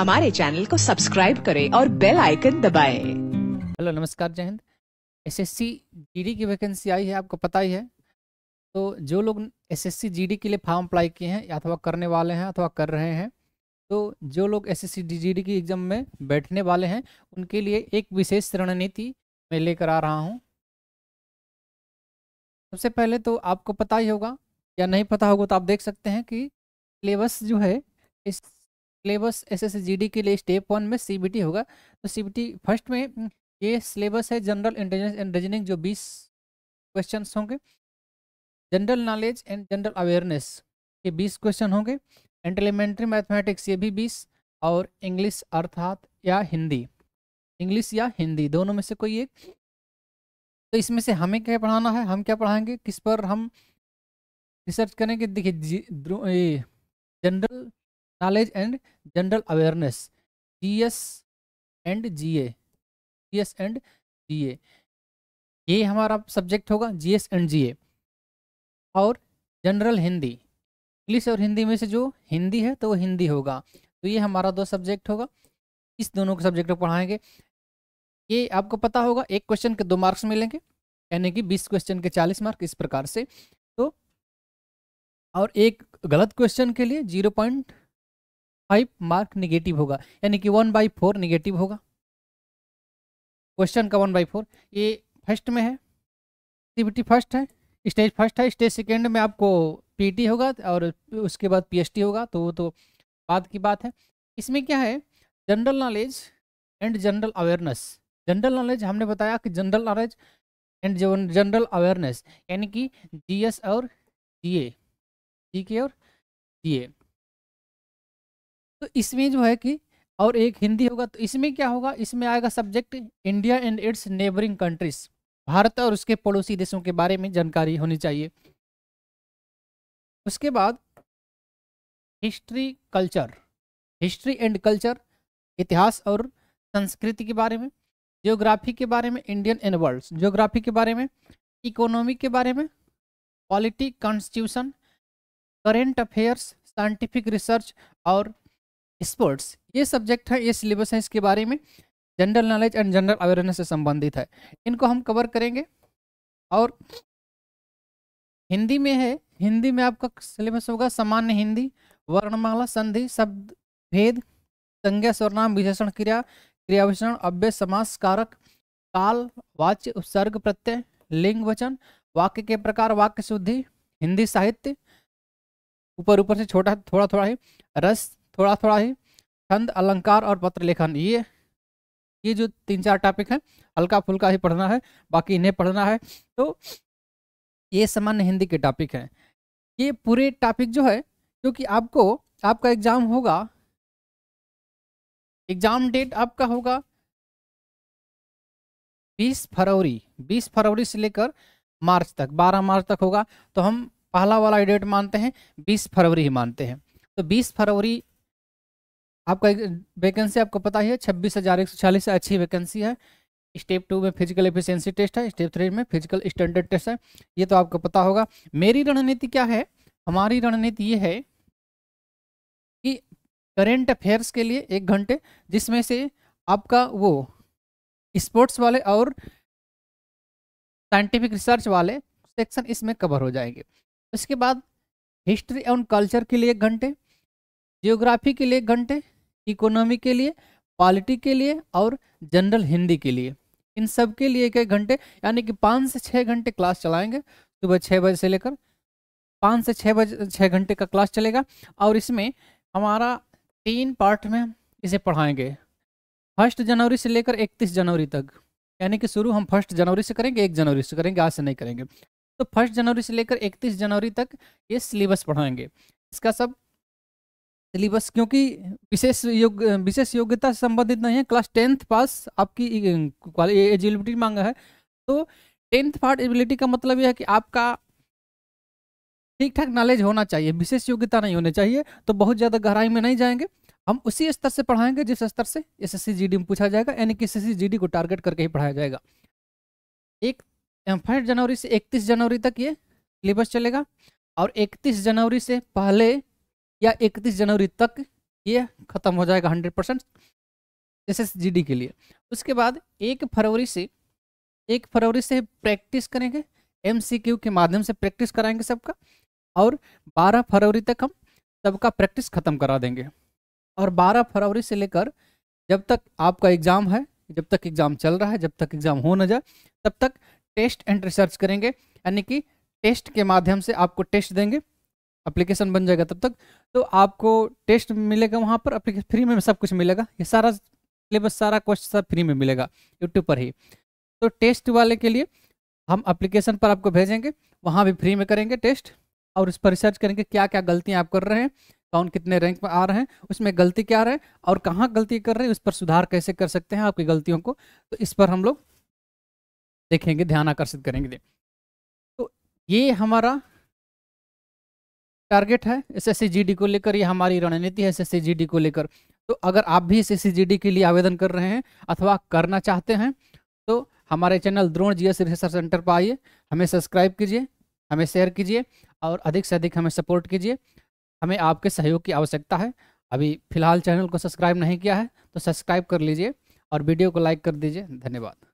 हमारे चैनल को सब्सक्राइब करें और बेल आइकन दबाएं। हेलो नमस्कार जय हिंद एसएससी जीडी की वैकेंसी आई है आपको पता ही है तो जो लोग एसएससी जीडी के लिए फॉर्म अप्लाई किए हैं अथवा करने वाले हैं अथवा कर रहे हैं तो जो लोग एस एस की एग्ज़ाम में बैठने वाले हैं उनके लिए एक विशेष रणनीति मैं लेकर आ रहा हूँ सबसे पहले तो आपको पता ही होगा या नहीं पता होगा तो आप देख सकते हैं कि सिलेबस जो है इस सिलेबस एस एस के लिए स्टेप वन में सी होगा तो सी फर्स्ट में हम्म, ये सिलेबस है जनरल इंटेलिजेंस एंड रीजनिंग जो बीस क्वेश्चन होंगे general knowledge and general awareness ये बीस क्वेश्चन होंगे एंड एलिमेंट्री मैथमेटिक्स ये भी बीस और इंग्लिश अर्थात या हिंदी इंग्लिश या हिंदी दोनों में से कोई एक तो इसमें से हमें क्या पढ़ाना है हम क्या पढ़ाएंगे किस पर हम रिसर्च करेंगे देखिए general and general awareness G S and G S and A ये हमारा सब्जेक्ट होगा जी एस एंड ए और जनरल हिंदी इंग्लिश और हिंदी में से जो हिंदी है तो वो हिंदी होगा तो ये हमारा दो सब्जेक्ट होगा इस दोनों के सब्जेक्ट पढ़ाएंगे ये आपको पता होगा एक क्वेश्चन के दो मार्क्स मिलेंगे यानी कि बीस क्वेश्चन के चालीस मार्क इस प्रकार से तो और एक गलत क्वेश्चन के लिए zero point five mark negative होगा यानी कि वन बाई फोर निगेटिव होगा क्वेश्चन का वन बाई फोर ये फर्स्ट में है एक्टिविटी फर्स्ट है स्टेज फर्स्ट है स्टेज सेकेंड में आपको पी होगा और उसके बाद पी होगा तो वो तो बाद की बात है इसमें क्या है general knowledge and general awareness general knowledge हमने बताया कि general knowledge and general awareness यानी कि जीएस और जीए जीके और जीए तो इसमें जो है कि और एक हिंदी होगा तो इसमें क्या होगा इसमें आएगा subject India and its neighbouring countries Bharat और उसके पड़ोसी देशों के बारे में जानकारी होनी चाहिए उसके बाद history culture history and culture इतिहास और संस्कृति के बारे में जियोग्राफी के बारे में इंडियन एंड वर्ल्ड जियोग्राफी के बारे में इकोनॉमी के बारे में polity constitution current affairs scientific research और स्पोर्ट्स ये सब्जेक्ट है ये सिलेबस है इसके बारे में general knowledge and general awareness से संबंधित है इनको हम कवर करेंगे और हिंदी में है हिंदी में आपका सिलेबस होगा सामान्य हिंदी वर्णमाला संधि शब्द भेद संज्ञा स्वरनाम विशेषण क्रिया क्रिया विशेषण अव्य समास कारक काल वाच्य उपसर्ग प्रत्यय लिंग वचन वाक्य के प्रकार वाक्य शुद्धि हिंदी साहित्य ऊपर ऊपर से छोटा थोड़ा थोड़ा है रस थोड़ा थोड़ा ही छंद अलंकार और पत्र लेखन ये ये जो तीन चार टॉपिक हैं हल्का फुल्का ही पढ़ना है बाकी इन्हें पढ़ना है तो ये सामान्य हिंदी के टॉपिक हैं ये पूरे टॉपिक जो है क्योंकि आपको आपका एग्ज़ाम होगा एग्ज़ाम डेट आपका होगा 20 फरवरी 20 फरवरी से लेकर मार्च तक 12 मार्च तक होगा तो हम पहला वाला डेट मानते हैं 20 फरवरी ही मानते हैं तो 20 फरवरी आपका वैकेंसी आपको पता ही है छब्बीस हज़ार एक सौ छियालीस अच्छी वैकेंसी है स्टेप टू में फिजिकल एफिशिएंसी टेस्ट है स्टेप थ्री में फिजिकल स्टैंडर्ड टेस्ट है ये तो आपको पता होगा मेरी रणनीति क्या है हमारी रणनीति ये है कि करेंट अफेयर्स के लिए एक घंटे जिसमें से आपका वो स्पोर्ट्स वाले और साइंटिफिक रिसर्च वाले सेक्शन इसमें कवर हो जाएंगे इसके बाद हिस्ट्री एंड कल्चर के लिए एक घंटे जियोग्राफी के लिए एक घंटे इकोनॉमी के लिए पॉलिटी के लिए और जनरल हिंदी के लिए इन सब के लिए एक एक घंटे यानी कि पाँच से छः घंटे क्लास चलाएंगे सुबह छः बजे से लेकर पाँच से छः बजे छः घंटे का क्लास चलेगा और इसमें हमारा तीन पार्ट में इसे पढ़ाएंगे फर्स्ट जनवरी से लेकर इकतीस जनवरी तक यानी कि शुरू हम फर्स्ट जनवरी से करेंगे एक जनवरी से करेंगे आज से नहीं करेंगे तो फर्स्ट जनवरी से लेकर इकतीस जनवरी तक ये सिलेबस पढ़ाएंगे इसका सब सिलेबस क्योंकि विशेष योग विशेष योग्यता से संबंधित नहीं है क्लास टेंथ पास आपकी एजिबिलिटी मांगा है तो टेंथ पार्ट एजिबिलिटी का मतलब यह है कि आपका ठीक ठाक नॉलेज होना चाहिए विशेष योग्यता नहीं होनी चाहिए तो बहुत ज़्यादा गहराई में नहीं जाएंगे हम उसी स्तर से पढ़ाएंगे जिस स्तर से एस एस में पूछा जाएगा यानी कि एस एस को टारगेट करके ही पढ़ाया जाएगा एक फर्स्ट जनवरी से इकतीस जनवरी तक ये सिलेबस चलेगा और इकतीस जनवरी से पहले या 31 जनवरी तक ये खत्म हो जाएगा 100 परसेंट एस एस के लिए उसके बाद एक फरवरी से एक फरवरी से प्रैक्टिस करेंगे एम के माध्यम से प्रैक्टिस कराएंगे सबका और 12 फरवरी तक हम सबका प्रैक्टिस ख़त्म करा देंगे और 12 फरवरी से लेकर जब तक आपका एग्ज़ाम है जब तक एग्ज़ाम चल रहा है जब तक एग्ज़ाम हो ना जाए तब तक टेस्ट एंड रिसर्च करेंगे यानी कि टेस्ट के माध्यम से आपको टेस्ट देंगे अप्लीकेशन बन जाएगा तब तक तो आपको टेस्ट मिलेगा वहाँ पर फ्री में सब कुछ मिलेगा ये सारा सिलेबस सारा क्वेश्चन सब फ्री में मिलेगा यूट्यूब पर ही तो टेस्ट वाले के लिए हम अप्लीकेशन पर आपको भेजेंगे वहाँ भी फ्री में करेंगे टेस्ट और उस पर रिसर्च करेंगे क्या क्या गलतियाँ आप कर रहे हैं कौन कितने रैंक में आ रहे हैं उसमें गलती क्या है और कहाँ गलती कर रहे हैं उस पर सुधार कैसे कर सकते हैं आपकी गलतियों को तो इस पर हम लोग देखेंगे ध्यान आकर्षित करेंगे तो ये हमारा टारगेट है एस एस को लेकर यह हमारी रणनीति है एस एस को लेकर तो अगर आप भी एस एस के लिए आवेदन कर रहे हैं अथवा करना चाहते हैं तो हमारे channel Drona G S research centre पर आइए हमें सब्सक्राइब कीजिए हमें शेयर कीजिए और अधिक से अधिक हमें सपोर्ट कीजिए हमें आपके सहयोग की आवश्यकता है अभी फिलहाल चैनल को सब्सक्राइब नहीं किया है तो सब्सक्राइब कर लीजिए और वीडियो को लाइक कर दीजिए धन्यवाद